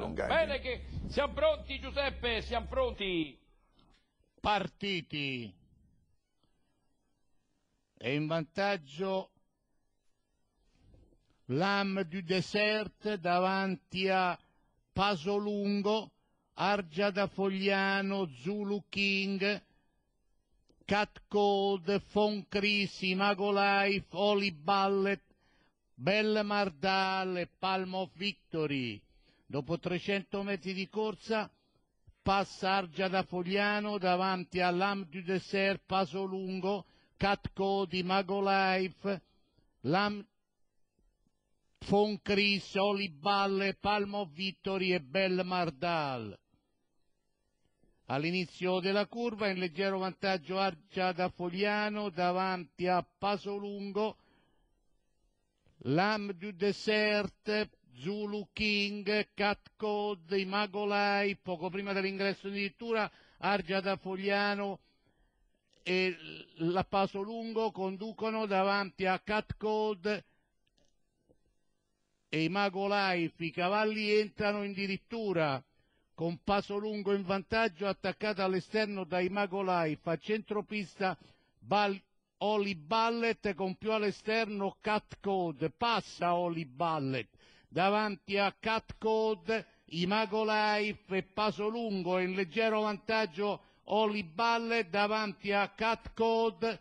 Bene che siamo pronti Giuseppe, siamo pronti. Partiti. E in vantaggio l'Am du Desert davanti a Pasolungo, Argia da Fogliano, Zulu King, Cat Code, Foncrisi, Magolife, Oli Ballet, Belle Mardale, Palmo Victory. Dopo 300 metri di corsa passa Argia da Fogliano davanti a Lam du Dessert, Pasolungo, Catco di Magolife, Lam Foncris, Oliballe, Palmo Vittori e Bel Mardal. All'inizio della curva in leggero vantaggio Argia da Fogliano davanti a Pasolungo, Lam du Dessert, Zulu King, Cat Code, Imagolai, poco prima dell'ingresso in dirittura, Argia da Fogliano e la Pasolungo conducono davanti a Cat Code e Imagolai, Magolai, i cavalli entrano in dirittura con Pasolungo in vantaggio attaccato all'esterno dai Magolai, fa centropista Bal Oli Ballet con più all'esterno Cat Code, passa Oli Ballet davanti a Cat Code, Imago Life e Paso Lungo in leggero vantaggio Oli Ballet davanti a Cat Code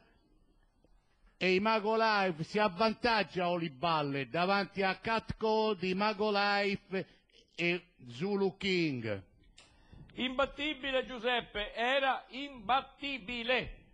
e Imago Life si avvantaggia Oli Ballet davanti a Cat Code, Imago Life e Zulu King. Imbattibile Giuseppe, era imbattibile.